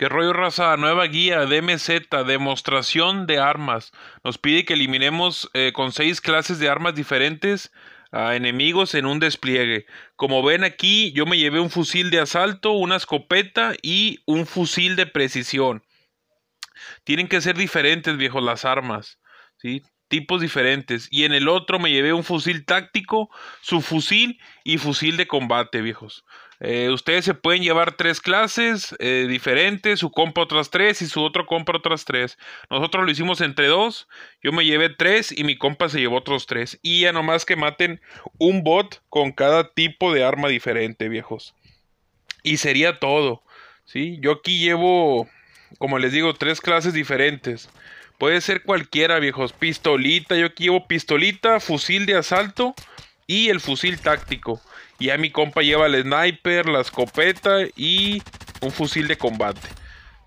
Que rollo raza? Nueva guía DMZ, demostración de armas. Nos pide que eliminemos eh, con seis clases de armas diferentes a enemigos en un despliegue. Como ven aquí, yo me llevé un fusil de asalto, una escopeta y un fusil de precisión. Tienen que ser diferentes, viejos, las armas. ¿sí? tipos diferentes. Y en el otro me llevé un fusil táctico, su fusil y fusil de combate, viejos. Eh, ustedes se pueden llevar tres clases eh, diferentes, su compa otras tres y su otro compra otras tres. Nosotros lo hicimos entre dos, yo me llevé tres y mi compa se llevó otros tres. Y ya nomás que maten un bot con cada tipo de arma diferente, viejos. Y sería todo, ¿sí? Yo aquí llevo, como les digo, tres clases diferentes. Puede ser cualquiera, viejos. Pistolita, yo aquí llevo pistolita, fusil de asalto y el fusil táctico. Y a mi compa lleva el sniper, la escopeta y un fusil de combate.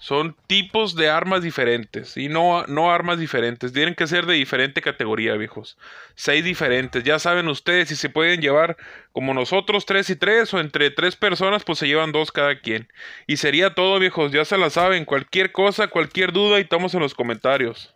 Son tipos de armas diferentes y no, no armas diferentes. Tienen que ser de diferente categoría, viejos. Seis diferentes. Ya saben ustedes si se pueden llevar como nosotros tres y tres o entre tres personas, pues se llevan dos cada quien. Y sería todo, viejos. Ya se la saben. Cualquier cosa, cualquier duda y estamos en los comentarios.